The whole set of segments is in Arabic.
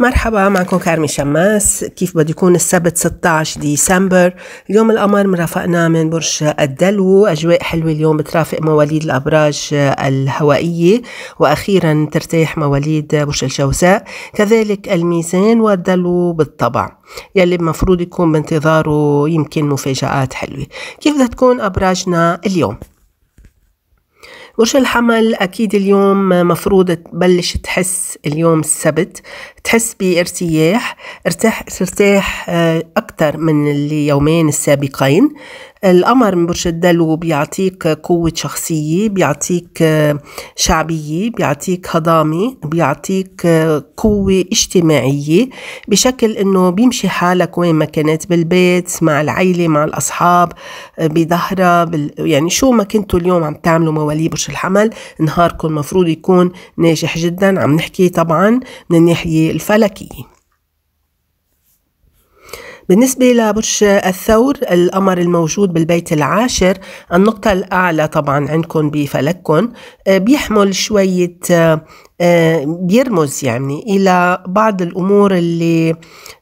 مرحبا معكم كارمي شماس كيف بده يكون السبت 16 ديسمبر اليوم القمر مرافقنا من برج الدلو أجواء حلوة اليوم بترافق مواليد الأبراج الهوائية وأخيرا ترتاح مواليد برج الجوزاء كذلك الميزان والدلو بالطبع يلي المفروض يكون بانتظاره يمكن مفاجآت حلوة كيف بدها تكون أبراجنا اليوم برج الحمل أكيد اليوم مفروض تبلش تحس اليوم السبت تحس بارتياح ارتاح ترتاح آه، أكثر من اليومين السابقين القمر من برج الدلو بيعطيك قوة شخصية بيعطيك آه، شعبية بيعطيك هضامة بيعطيك آه، قوة اجتماعية بشكل انه بيمشي حالك وين ما كانت بالبيت مع العيلة مع الاصحاب آه، بظهرها بال... يعني شو ما كنتوا اليوم عم تعملوا موالي برج الحمل نهاركم المفروض يكون ناجح جدا عم نحكي طبعا من الناحية الفلكية بالنسبة لبرج الثور القمر الموجود بالبيت العاشر النقطة الأعلى طبعا عندكم بفلككم آه، بيحمل شوية آه، بيرمز آه، يعني إلى بعض الأمور اللي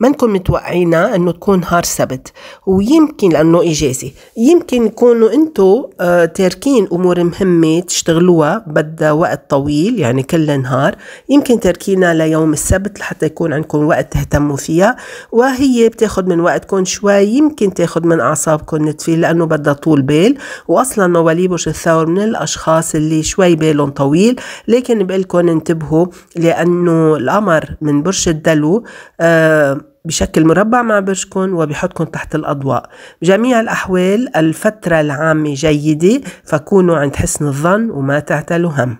ما نكون متوقعينها انه تكون نهار سبت ويمكن لانه اجازه يمكن يكونوا انتم آه، تاركين امور مهمه تشتغلوها بدها وقت طويل يعني كل نهار يمكن تاركينها ليوم السبت لحتى يكون عندكم وقت تهتموا فيها وهي بتاخد من وقتكم شوي يمكن تاخد من اعصابكم نتفيل لانه بدها طول بال واصلا مواليبوش الثور من الاشخاص اللي شوي بالهم طويل لكن بقلكم تنتبهوا لأنه القمر من برج الدلو آه، بشكل مربع مع برجكم وبحطكم تحت الأضواء بجميع الأحوال الفترة العامة جيدة فكونوا عند حسن الظن وما تعتلوا هم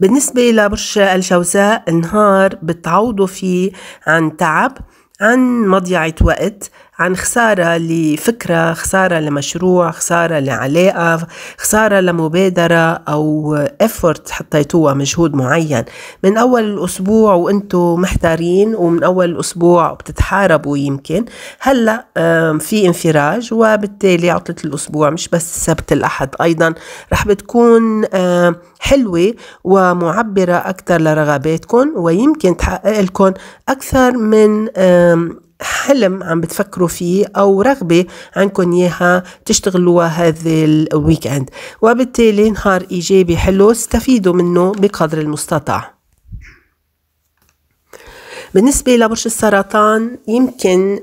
بالنسبة لبرج الجوزاء النهار بتعوضوا فيه عن تعب عن مضيعة وقت عن خسارة لفكرة خسارة لمشروع خسارة لعلاقة خسارة لمبادرة أو effort حطيتوها مجهود معين من أول الأسبوع وأنتوا محتارين ومن أول الأسبوع بتتحاربوا يمكن هلأ في انفراج وبالتالي عطلة الأسبوع مش بس السبت الأحد أيضا رح بتكون حلوة ومعبرة أكثر لرغباتكم ويمكن تحقق لكم أكثر من حلم عم بتفكروا فيه أو رغبة عندكم إياها تشتغلوها هذا الويك إند وبالتالي نهار إيجابي حلو استفيدوا منه بقدر المستطاع بالنسبة لبرج السرطان يمكن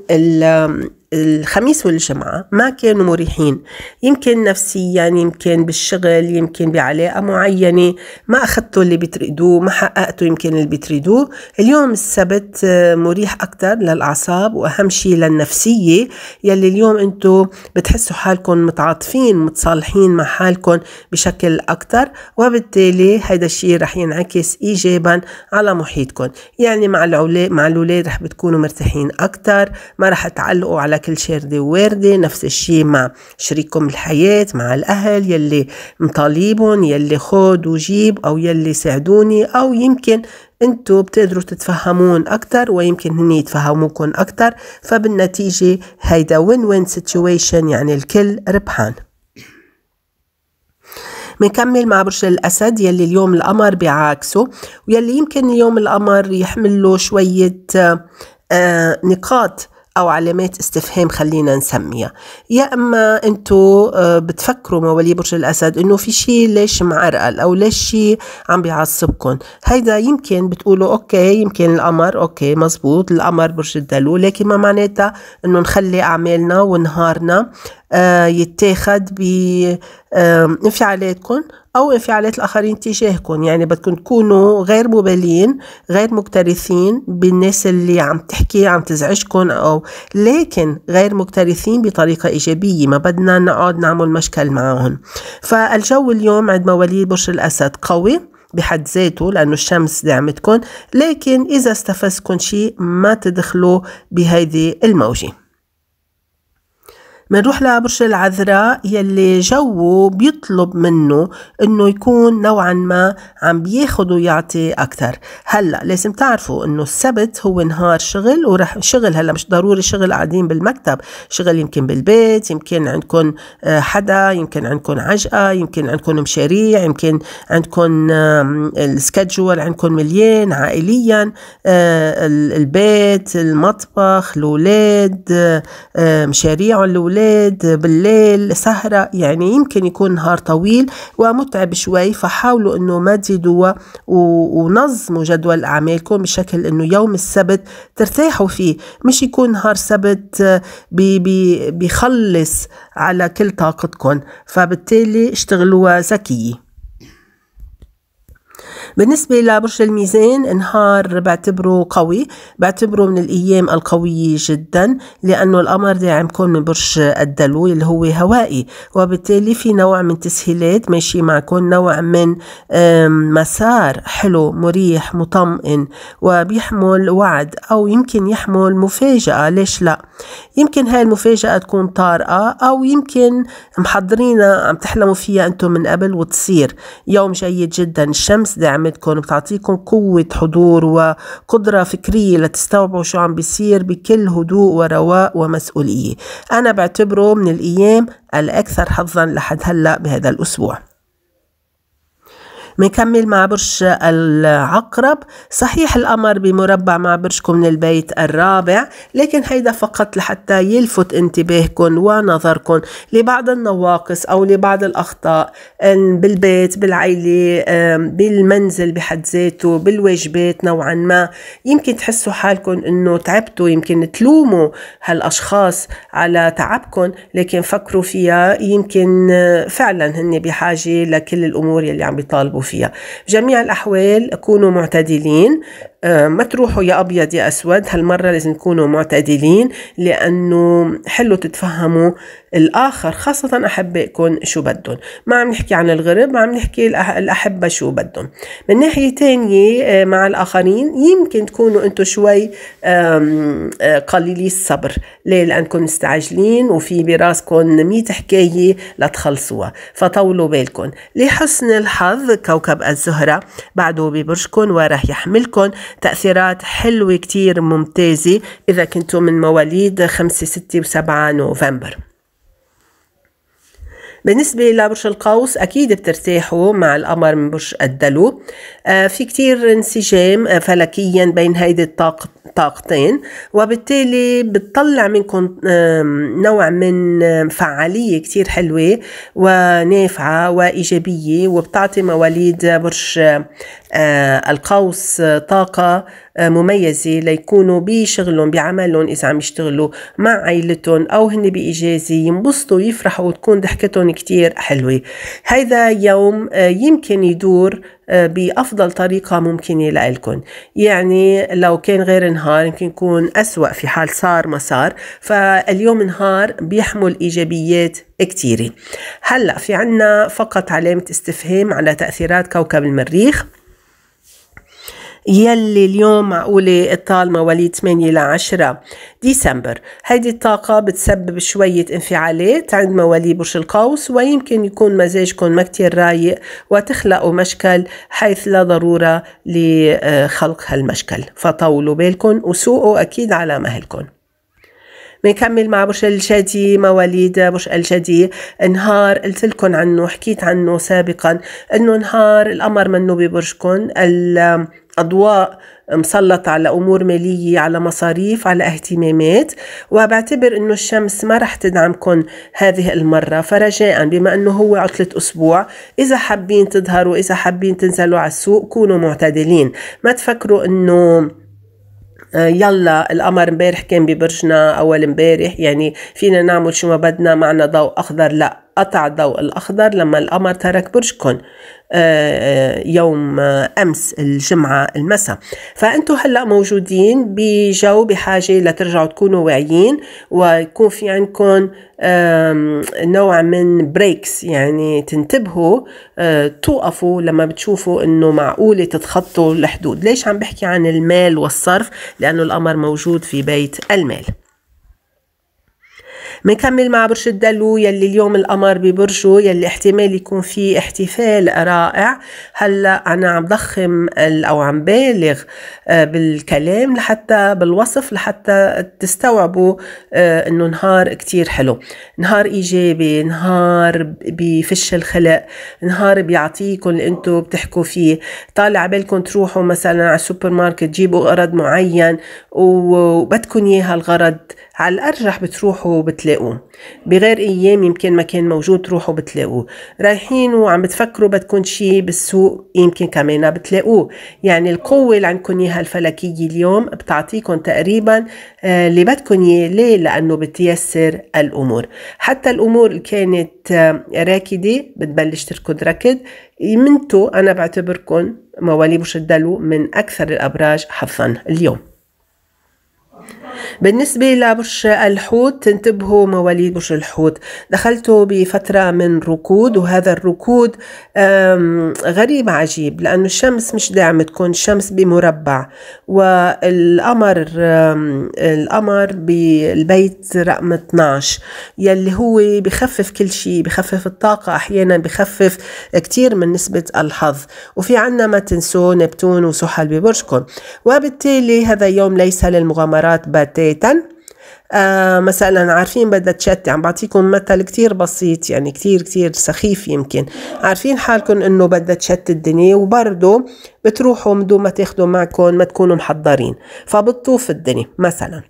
الخميس والجمعة ما كانوا مريحين يمكن نفسيا يمكن بالشغل يمكن بعلاقة معينة ما أخذتوا اللي بتريدوه ما حققتوا يمكن اللي بتريدوه اليوم السبت آه، مريح أكتر للأعصاب وأهم شيء للنفسية يلي اليوم أنتوا بتحسوا حالكم متعاطفين متصالحين مع حالكم بشكل أكتر وبالتالي هيدا الشيء رح ينعكس إيجابا على محيطكم يعني مع الأولاد مع الأولاد رح بتكونوا مرتاحين أكتر ما رح تعلقوا على كل شي ردي وواردة نفس الشيء مع شريككم الحياة مع الأهل يلي مطالبون يلي خود وجيب أو يلي ساعدوني أو يمكن انتو بتقدروا تتفهمون اكتر ويمكن هن يتفهموكم اكتر فبالنتيجة هيدا وين وين سيتويشن يعني الكل ربحان منكمل مع برج الأسد يلي اليوم القمر بعاكسه ويلي يمكن اليوم القمر يحمل له شوية آه نقاط أو علامات استفهام خلينا نسميها يا أما أنتو آه، بتفكروا موالي برج الأسد أنه في شيء ليش معرقل أو ليش شيء عم بيعصبكم هيدا يمكن بتقولوا أوكي يمكن القمر أوكي مزبوط القمر برج الدلو لكن ما معناتها أنه نخلي أعمالنا ونهارنا آه، يتاخد بانفعالاتكم أو انفعالات الآخرين تجاهكم يعني بدكم تكونوا غير مبالين غير مكترثين بالناس اللي عم تحكي عم تزعجكم أو لكن غير مكترثين بطريقة إيجابية ما بدنا نقعد نعمل مشكل معهم فالجو اليوم عند مواليد برج الأسد قوي بحد ذاته لأنه الشمس دعمتكم لكن إذا استفزكم شيء ما تدخلوا بهيدي الموجة منروح لبرج العذراء يلي جوه بيطلب منه انه يكون نوعا ما عم بياخد ويعطي اكثر هلا لازم تعرفوا انه السبت هو نهار شغل ورح شغل هلا مش ضروري شغل قاعدين بالمكتب شغل يمكن بالبيت يمكن عندكم آه، حدا يمكن عندكم عجقه يمكن عندكم مشاريع يمكن عندكم السكجول عندكم مليان عائليا آه، البيت المطبخ الاولاد آه، مشاريع الاولاد الأولاد بالليل سهرة يعني يمكن يكون نهار طويل ومتعب شوي فحاولوا أنه ما تزيدوا ونظموا جدول أعمالكم بشكل أنه يوم السبت ترتاحوا فيه مش يكون نهار سبت بي بي بيخلص على كل طاقتكم فبالتالي اشتغلوها ذكيه بالنسبة لبرج الميزان نهار بعتبره قوي بعتبره من الأيام القوية جدا لأنه القمر داعمكم من برج الدلو اللي هو هوائي وبالتالي في نوع من تسهيلات ماشي معكم نوع من مسار حلو مريح مطمئن وبيحمل وعد أو يمكن يحمل مفاجأة ليش لا يمكن هاي المفاجأة تكون طارئة أو يمكن محضرينها عم تحلموا فيها أنتم من قبل وتصير يوم جيد جدا الشمس داعم بتعمدكم بتعطيكم قوة حضور وقدرة فكرية لتستوعبوا شو عم بيصير بكل هدوء ورواء ومسؤولية أنا بعتبره من الأيام الأكثر حظا لحد هلأ بهذا الأسبوع منكمل مع برج العقرب صحيح القمر بمربع مع برجكم من البيت الرابع لكن هيدا فقط لحتى يلفت انتباهكم ونظركم لبعض النواقص أو لبعض الأخطاء بالبيت بالعيلة بالمنزل بحد ذاته بالواجبات نوعا ما يمكن تحسوا حالكم أنه تعبتوا يمكن تلوموا هالأشخاص على تعبكم لكن فكروا فيها يمكن فعلا هن بحاجة لكل الأمور يلي عم بيطالبوا فيها فيها بجميع الأحوال كونوا معتدلين آه، ما تروحوا يا ابيض يا اسود هالمره لازم تكونوا معتدلين لانه حلو تتفهموا الاخر خاصه احبائكم شو بدهم ما عم نحكي عن الغرب ما عم نحكي الاحبه شو بدهم من ناحيه تانية آه، مع الاخرين يمكن تكونوا انتم شوي آه، قليلي الصبر ليه لانكم مستعجلين وفي براسكم 100 حكايه لتخلصوها فطولوا بالكم لحسن الحظ كوكب الزهره بعده ببرجكم وراح يحملكم تأثيرات حلوة كتير ممتازة إذا كنتوا من مواليد 5 6 و7 نوفمبر بالنسبة لبرج القوس أكيد بترتاحوا مع القمر من برج الدلو آه في كتير انسجام آه، فلكيا بين هيدي الطاقة طاقتين وبالتالي بتطلع منكم نوع من فعالية كتير حلوة ونافعة وإيجابية وبتعطي مواليد برج آه، القوس طاقة آه، مميزة ليكونوا بشغلهم بعملهم إذا عم يشتغلوا مع عائلتهم أو هن بإجازة ينبسطوا ويفرحوا وتكون ضحكتهم كتير حلوة هذا يوم آه، يمكن يدور بأفضل طريقة ممكنة لإلكم يعني لو كان غير نهار يمكن يكون أسوأ في حال صار ما صار فاليوم نهار بيحمل إيجابيات كتيرة هلأ في عنا فقط علامة استفهام على تأثيرات كوكب المريخ يلي اليوم معقولة الطال مواليد 8 ل 10 ديسمبر هيدي الطاقة بتسبب شوية انفعالات عند مواليد برج القوس ويمكن يكون مزاجكم ما كتير رايق وتخلقوا مشكل حيث لا ضرورة لخلق هالمشكل فطولوا بالكم وسوقوا أكيد على مهلكم بنكمل مع برج الجدي مواليد برج الجدي نهار قلت لكم عنه حكيت عنه سابقا انه نهار القمر منه ببرجكم الاضواء مسلطة على أمور مالية على مصاريف على اهتمامات وبعتبر أنه الشمس ما رح تدعمكم هذه المرة فرجاء بما أنه هو عطلة أسبوع إذا حابين تظهروا إذا حابين تنزلوا على السوق كونوا معتدلين ما تفكروا أنه آه، يلا القمر امبارح كان ببرجنا اول امبارح يعني فينا نعمل شو ما بدنا معنا ضوء اخضر لا قطع الضوء الأخضر لما القمر ترك برجكم آه، آه، يوم آه، أمس الجمعة المساء فأنتوا هلأ موجودين بجو بحاجة لترجعوا تكونوا واعيين ويكون في عندكم نوع من بريكس يعني تنتبهوا توقفوا لما بتشوفوا انه معقولة تتخطوا الحدود ليش عم بحكي عن المال والصرف لأنه القمر موجود في بيت المال منكمل مع برج الدلو يلي اليوم القمر ببرجه يلي احتمال يكون في احتفال رائع هلا انا عم ضخم او عم بالغ آه، بالكلام لحتى بالوصف لحتى تستوعبوا آه، انه نهار كتير حلو نهار ايجابي نهار بفش الخلق نهار بيعطيكم اللي انتم بتحكوا فيه طالع بالكم تروحوا مثلا على السوبر ماركت تجيبوا غرض معين وبدكم اياها الغرض على الأرجح بتروحوا بتلاقوه بغير أيام يمكن ما كان موجود تروحوا بتلاقوه رايحين وعم بتفكروا بدكم شي بالسوق يمكن كمان بتلاقوه يعني القوة اللي عندكم إياها الفلكية اليوم بتعطيكم تقريبا آه، اللي بدكم إياه ليه؟ لأنه بتيسر الأمور حتى الأمور اللي كانت آه، راكدة بتبلش تركض ركض منتو أنا بعتبركم مواليد وشدلو من أكثر الأبراج حظا اليوم بالنسبة لبرج الحوت تنتبهوا مواليد برج الحوت دخلتوا بفترة من ركود وهذا الركود غريب عجيب لأنه الشمس مش داعمتكم الشمس بمربع والقمر القمر بالبيت رقم 12 يلي هو بخفف كل شيء بخفف الطاقة أحيانا بخفف كتير من نسبة الحظ وفي عنا ما تنسوا نبتون وسحل ببرجكم وبالتالي هذا يوم ليس للمغامرات بل بتاتا آه مثلا عارفين بدها تشتي عم بعطيكم مثل كتير بسيط يعني كتير كتير سخيف يمكن عارفين حالكم انه بدها تشتي الدنيا وبرضه بتروحوا من دون ما تاخدوا معكم ما تكونوا محضرين فبتطوف الدنيا مثلا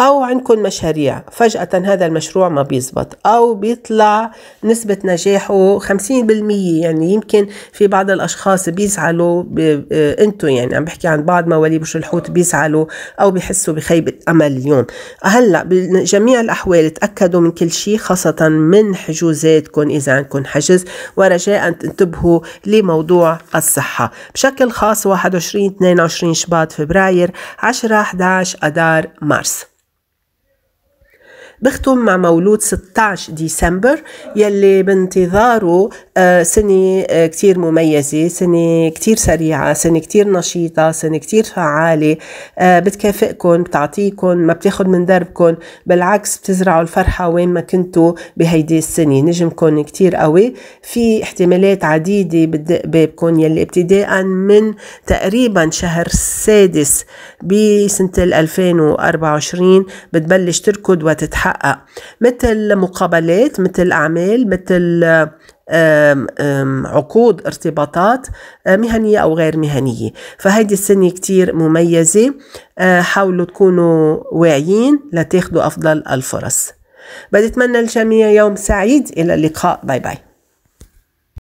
أو عندكم مشاريع فجأة هذا المشروع ما بيزبط أو بيطلع نسبة نجاحه 50% يعني يمكن في بعض الأشخاص بيزعلوا آه، أنتوا يعني عم بحكي عن بعض موالي برج الحوت بيزعلوا أو بيحسوا بخيبة أمل اليوم هلا بجميع الأحوال تأكدوا من كل شيء خاصة من حجوزاتكم إذا عندكم حجز ورجاء تنتبهوا لموضوع الصحة بشكل خاص 21 22 شباط فبراير 10 11 أدار مارس بختم مع مولود 16 ديسمبر يلي بانتظاره آه، سنة آه، كتير مميزة سنة كتير سريعة سنة كتير نشيطة سنة كتير فعالة آه، بتكافئكم بتعطيكم ما بتاخد من دربكم بالعكس بتزرعوا الفرحة وين ما كنتوا بهيدي السنة نجمكم كتير قوي في احتمالات عديدة بتدق بابكم يلي ابتداء من تقريبا شهر السادس بسنة 2024 بتبلش تركض وتتحرك يتحقق مثل مقابلات مثل أعمال مثل عقود ارتباطات آه، مهنية أو غير مهنية فهيدي السنة كتير مميزة آه، حاولوا تكونوا واعيين لتاخدوا أفضل الفرص بدي أتمنى الجميع يوم سعيد إلى اللقاء باي باي